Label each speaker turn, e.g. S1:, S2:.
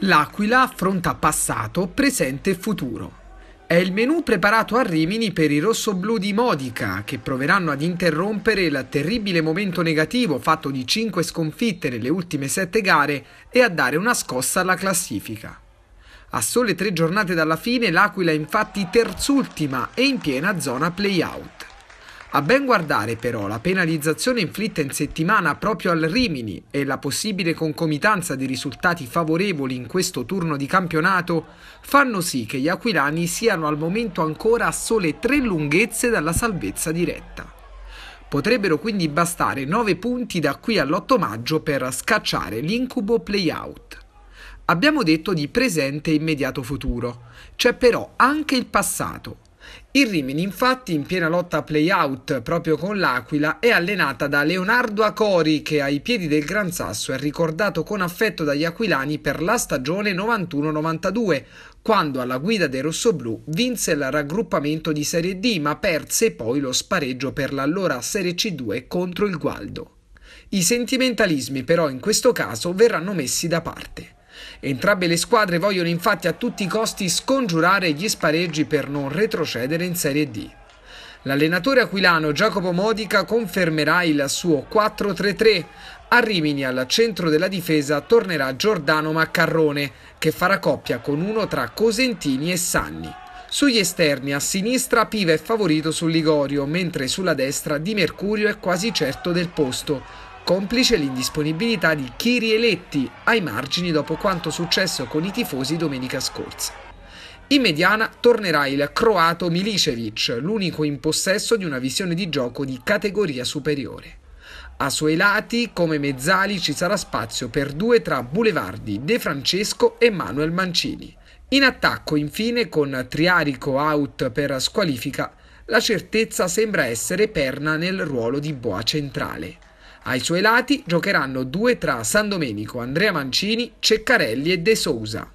S1: L'Aquila affronta passato, presente e futuro. È il menù preparato a Rimini per i rossoblù di Modica, che proveranno ad interrompere il terribile momento negativo fatto di 5 sconfitte nelle ultime 7 gare e a dare una scossa alla classifica. A sole tre giornate dalla fine, l'Aquila è infatti terzultima e in piena zona play-out. A ben guardare però la penalizzazione inflitta in settimana proprio al Rimini e la possibile concomitanza di risultati favorevoli in questo turno di campionato fanno sì che gli aquilani siano al momento ancora a sole tre lunghezze dalla salvezza diretta. Potrebbero quindi bastare 9 punti da qui all'8 maggio per scacciare l'incubo playout. Abbiamo detto di presente e immediato futuro, c'è però anche il passato il Rimini, infatti, in piena lotta play-out proprio con l'Aquila, è allenata da Leonardo Acori, che ai piedi del Gran Sasso è ricordato con affetto dagli aquilani per la stagione 91-92, quando alla guida dei rossoblù vinse il raggruppamento di Serie D, ma perse poi lo spareggio per l'allora Serie C2 contro il Gualdo. I sentimentalismi però in questo caso verranno messi da parte. Entrambe le squadre vogliono infatti a tutti i costi scongiurare gli spareggi per non retrocedere in Serie D. L'allenatore aquilano Giacomo Modica confermerà il suo 4-3-3. A Rimini al centro della difesa tornerà Giordano Maccarrone che farà coppia con uno tra Cosentini e Sanni. Sugli esterni a sinistra Piva è favorito su Ligorio, mentre sulla destra Di Mercurio è quasi certo del posto complice l'indisponibilità di chi rieletti ai margini dopo quanto successo con i tifosi domenica scorsa. In mediana tornerà il croato Milicevic, l'unico in possesso di una visione di gioco di categoria superiore. A suoi lati, come mezzali, ci sarà spazio per due tra Bulevardi, De Francesco e Manuel Mancini. In attacco, infine, con Triarico out per squalifica, la certezza sembra essere perna nel ruolo di boa centrale. Ai suoi lati giocheranno due tra San Domenico, Andrea Mancini, Ceccarelli e De Sousa.